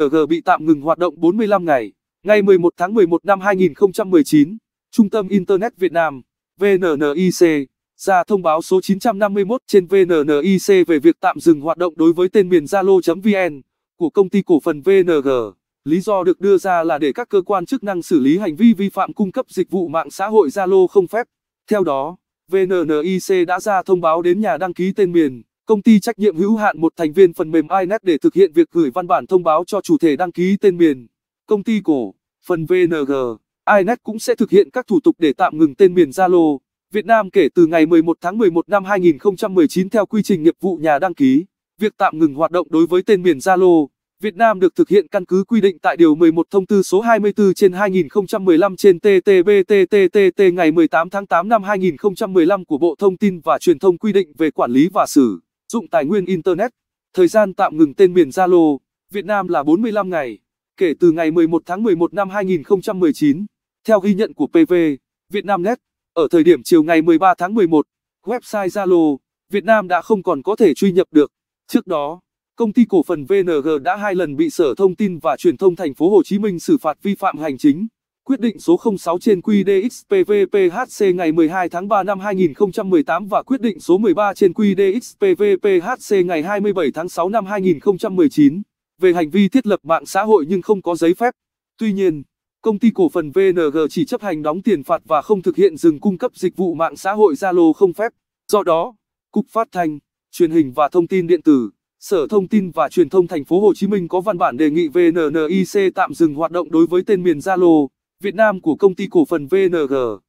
GG bị tạm ngừng hoạt động 45 ngày. Ngày 11 tháng 11 năm 2019, Trung tâm Internet Việt Nam, VNNIC, ra thông báo số 951 trên VNNIC về việc tạm dừng hoạt động đối với tên miền Zalo.vn của công ty cổ phần VNG. Lý do được đưa ra là để các cơ quan chức năng xử lý hành vi vi phạm cung cấp dịch vụ mạng xã hội Zalo không phép. Theo đó, VNNIC đã ra thông báo đến nhà đăng ký tên miền Công ty trách nhiệm hữu hạn một thành viên phần mềm INET để thực hiện việc gửi văn bản thông báo cho chủ thể đăng ký tên miền. Công ty cổ, phần VNG, INET cũng sẽ thực hiện các thủ tục để tạm ngừng tên miền Zalo, Việt Nam kể từ ngày 11 tháng 11 năm 2019 theo quy trình nghiệp vụ nhà đăng ký. Việc tạm ngừng hoạt động đối với tên miền Zalo, Việt Nam được thực hiện căn cứ quy định tại Điều 11 Thông tư số 24 trên 2015 trên TTBTTTT ngày 18 tháng 8 năm 2015 của Bộ Thông tin và Truyền thông quy định về quản lý và xử dụng tài nguyên Internet. Thời gian tạm ngừng tên miền Zalo, Việt Nam là 45 ngày, kể từ ngày 11 tháng 11 năm 2019. Theo ghi nhận của PV, Vietnamnet, ở thời điểm chiều ngày 13 tháng 11, website Zalo, Việt Nam đã không còn có thể truy nhập được. Trước đó, công ty cổ phần VNG đã hai lần bị Sở Thông tin và Truyền thông thành phố Hồ Chí Minh xử phạt vi phạm hành chính. Quyết định số 06 trên QDXPVPHC ngày 12 tháng 3 năm 2018 và quyết định số 13 trên QDXPVPHC ngày 27 tháng 6 năm 2019 về hành vi thiết lập mạng xã hội nhưng không có giấy phép. Tuy nhiên, công ty cổ phần VNG chỉ chấp hành đóng tiền phạt và không thực hiện dừng cung cấp dịch vụ mạng xã hội Zalo không phép. Do đó, Cục Phát thanh, Truyền hình và Thông tin điện tử, Sở Thông tin và Truyền thông thành phố Hồ Chí Minh có văn bản đề nghị VNNIC tạm dừng hoạt động đối với tên miền Zalo. Việt Nam của công ty cổ phần VNG.